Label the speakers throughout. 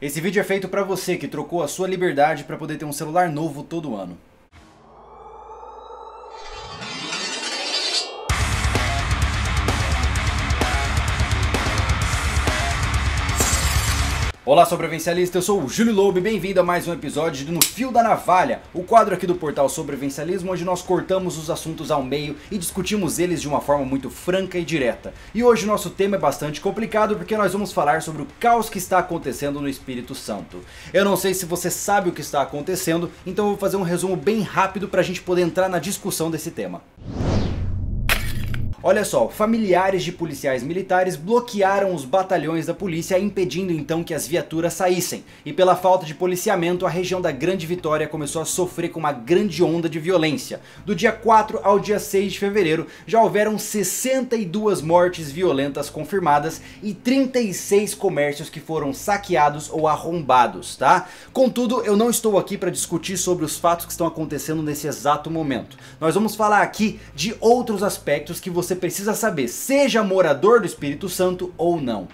Speaker 1: Esse vídeo é feito para você que trocou a sua liberdade para poder ter um celular novo todo ano. Olá, sobrevivencialista, eu sou o Júlio Lobe. bem-vindo a mais um episódio de No Fio da Navalha, o quadro aqui do portal Sobrevivencialismo, onde nós cortamos os assuntos ao meio e discutimos eles de uma forma muito franca e direta. E hoje o nosso tema é bastante complicado porque nós vamos falar sobre o caos que está acontecendo no Espírito Santo. Eu não sei se você sabe o que está acontecendo, então eu vou fazer um resumo bem rápido para a gente poder entrar na discussão desse tema. Olha só, familiares de policiais militares bloquearam os batalhões da polícia impedindo então que as viaturas saíssem. E pela falta de policiamento, a região da Grande Vitória começou a sofrer com uma grande onda de violência. Do dia 4 ao dia 6 de fevereiro, já houveram 62 mortes violentas confirmadas e 36 comércios que foram saqueados ou arrombados, tá? Contudo, eu não estou aqui para discutir sobre os fatos que estão acontecendo nesse exato momento. Nós vamos falar aqui de outros aspectos que você você precisa saber, seja morador do Espírito Santo ou não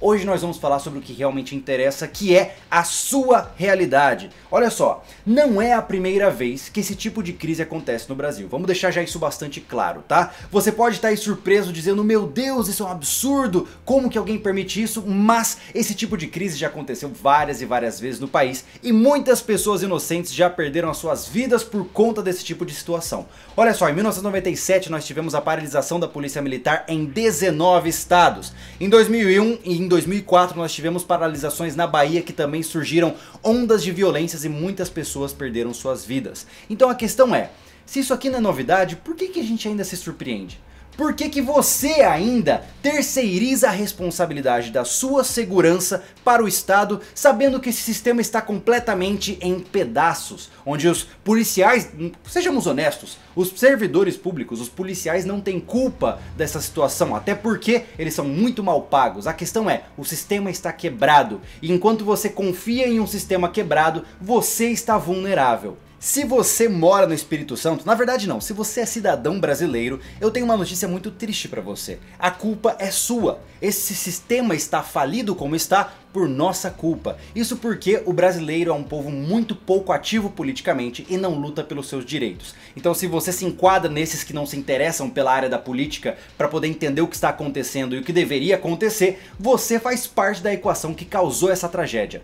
Speaker 1: hoje nós vamos falar sobre o que realmente interessa, que é a sua realidade. Olha só, não é a primeira vez que esse tipo de crise acontece no Brasil, vamos deixar já isso bastante claro, tá? Você pode estar aí surpreso dizendo, meu Deus, isso é um absurdo, como que alguém permite isso? Mas esse tipo de crise já aconteceu várias e várias vezes no país e muitas pessoas inocentes já perderam as suas vidas por conta desse tipo de situação. Olha só, em 1997 nós tivemos a paralisação da polícia militar em 19 estados. Em 2001 e em 2004 nós tivemos paralisações na Bahia que também surgiram ondas de violências e muitas pessoas perderam suas vidas. Então a questão é, se isso aqui não é novidade, por que, que a gente ainda se surpreende? Por que, que você ainda terceiriza a responsabilidade da sua segurança para o Estado, sabendo que esse sistema está completamente em pedaços, onde os policiais, sejamos honestos, os servidores públicos, os policiais não têm culpa dessa situação, até porque eles são muito mal pagos. A questão é, o sistema está quebrado, e enquanto você confia em um sistema quebrado, você está vulnerável. Se você mora no Espírito Santo, na verdade não, se você é cidadão brasileiro, eu tenho uma notícia muito triste para você. A culpa é sua. Esse sistema está falido como está por nossa culpa. Isso porque o brasileiro é um povo muito pouco ativo politicamente e não luta pelos seus direitos. Então se você se enquadra nesses que não se interessam pela área da política para poder entender o que está acontecendo e o que deveria acontecer, você faz parte da equação que causou essa tragédia.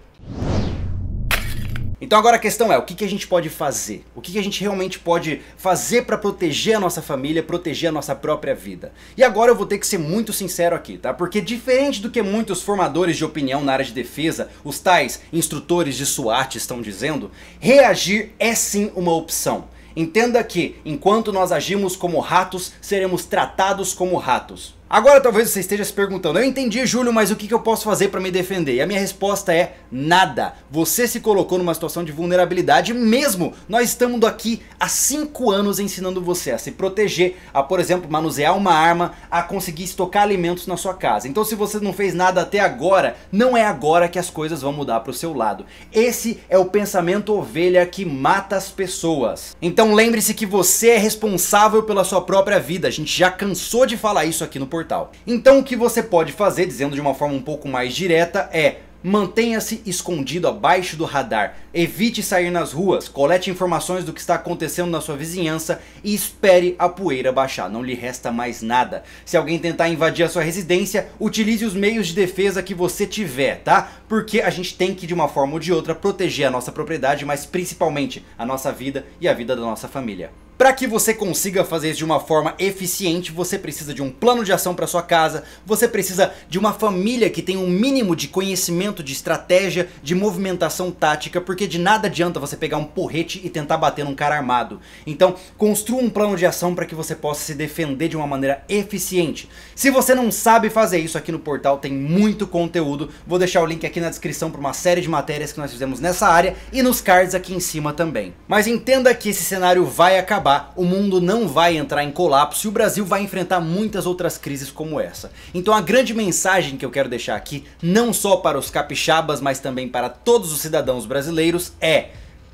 Speaker 1: Então agora a questão é, o que, que a gente pode fazer? O que, que a gente realmente pode fazer para proteger a nossa família, proteger a nossa própria vida? E agora eu vou ter que ser muito sincero aqui, tá? Porque diferente do que muitos formadores de opinião na área de defesa, os tais instrutores de SWAT estão dizendo, reagir é sim uma opção. Entenda que, enquanto nós agimos como ratos, seremos tratados como ratos. Agora talvez você esteja se perguntando, eu entendi Júlio, mas o que, eu posso fazer para me defender? E a minha resposta é nada. Você se colocou numa situação de vulnerabilidade mesmo. Nós estamos aqui há 5 anos ensinando você a se proteger, a por exemplo manusear uma arma, a conseguir estocar alimentos na sua casa. Então se você não fez nada até agora, não é agora que as coisas vão mudar para o seu lado. Esse é o pensamento ovelha que mata as pessoas. Então lembre-se que você é responsável pela sua própria vida. A gente já cansou de falar isso aqui no portal então o que você pode fazer, dizendo de uma forma um pouco mais direta, é Mantenha-se escondido abaixo do radar, evite sair nas ruas, colete informações do que está acontecendo na sua vizinhança e espere a poeira baixar, não lhe resta mais nada. Se alguém tentar invadir a sua residência, utilize os meios de defesa que você tiver, tá? Porque a gente tem que de uma forma ou de outra proteger a nossa propriedade, mas principalmente a nossa vida e a vida da nossa família. Para que você consiga fazer isso de uma forma eficiente, você precisa de um plano de ação para sua casa, você precisa de uma família que tenha um mínimo de conhecimento de estratégia, de movimentação tática, porque de nada adianta você pegar um porrete e tentar bater num cara armado. Então, construa um plano de ação para que você possa se defender de uma maneira eficiente. Se você não sabe fazer isso aqui no portal, tem muito conteúdo. Vou deixar o link aqui na descrição para uma série de matérias que nós fizemos nessa área e nos cards aqui em cima também. Mas entenda que esse cenário vai acabar acabar, o mundo não vai entrar em colapso e o Brasil vai enfrentar muitas outras crises como essa. Então a grande mensagem que eu quero deixar aqui, não só para os capixabas, mas também para todos os cidadãos brasileiros é: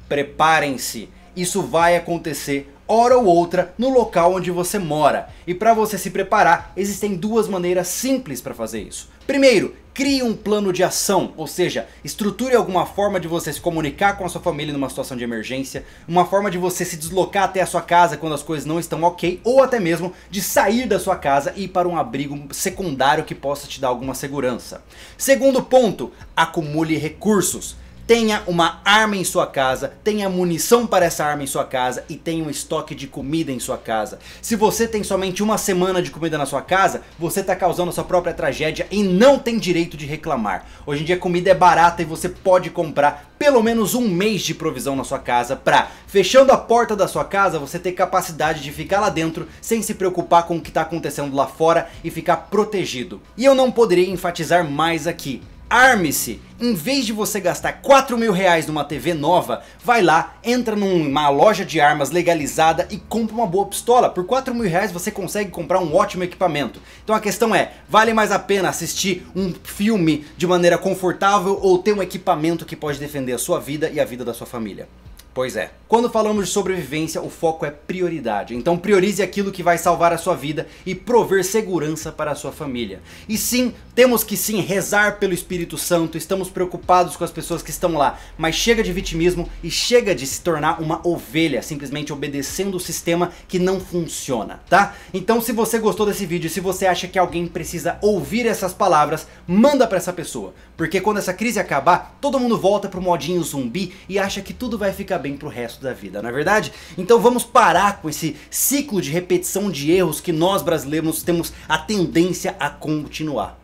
Speaker 1: preparem-se, isso vai acontecer hora ou outra no local onde você mora. E para você se preparar, existem duas maneiras simples para fazer isso. Primeiro, crie um plano de ação, ou seja, estruture alguma forma de você se comunicar com a sua família numa situação de emergência, uma forma de você se deslocar até a sua casa quando as coisas não estão ok, ou até mesmo de sair da sua casa e ir para um abrigo secundário que possa te dar alguma segurança. Segundo ponto, acumule recursos. Tenha uma arma em sua casa, tenha munição para essa arma em sua casa e tenha um estoque de comida em sua casa. Se você tem somente uma semana de comida na sua casa, você está causando a sua própria tragédia e não tem direito de reclamar. Hoje em dia comida é barata e você pode comprar pelo menos um mês de provisão na sua casa para, fechando a porta da sua casa, você ter capacidade de ficar lá dentro sem se preocupar com o que está acontecendo lá fora e ficar protegido. E eu não poderia enfatizar mais aqui. Arme-se! Em vez de você gastar 4 mil reais numa TV nova, vai lá, entra numa loja de armas legalizada e compra uma boa pistola. Por 4 mil reais você consegue comprar um ótimo equipamento. Então a questão é, vale mais a pena assistir um filme de maneira confortável ou ter um equipamento que pode defender a sua vida e a vida da sua família? Pois é. Quando falamos de sobrevivência, o foco é prioridade. Então priorize aquilo que vai salvar a sua vida e prover segurança para a sua família. E sim, temos que sim rezar pelo Espírito Santo, estamos preocupados com as pessoas que estão lá, mas chega de vitimismo e chega de se tornar uma ovelha, simplesmente obedecendo o sistema que não funciona, tá? Então se você gostou desse vídeo, se você acha que alguém precisa ouvir essas palavras, manda para essa pessoa, porque quando essa crise acabar, todo mundo volta pro modinho zumbi e acha que tudo vai ficar bem bem pro resto da vida, não é verdade? Então vamos parar com esse ciclo de repetição de erros que nós brasileiros temos a tendência a continuar.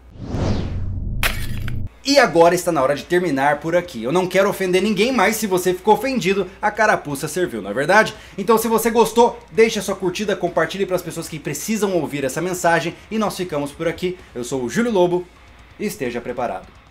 Speaker 1: E agora está na hora de terminar por aqui. Eu não quero ofender ninguém, mas se você ficou ofendido, a carapuça serviu, não é verdade? Então se você gostou, deixe a sua curtida, compartilhe para as pessoas que precisam ouvir essa mensagem e nós ficamos por aqui. Eu sou o Júlio Lobo esteja preparado.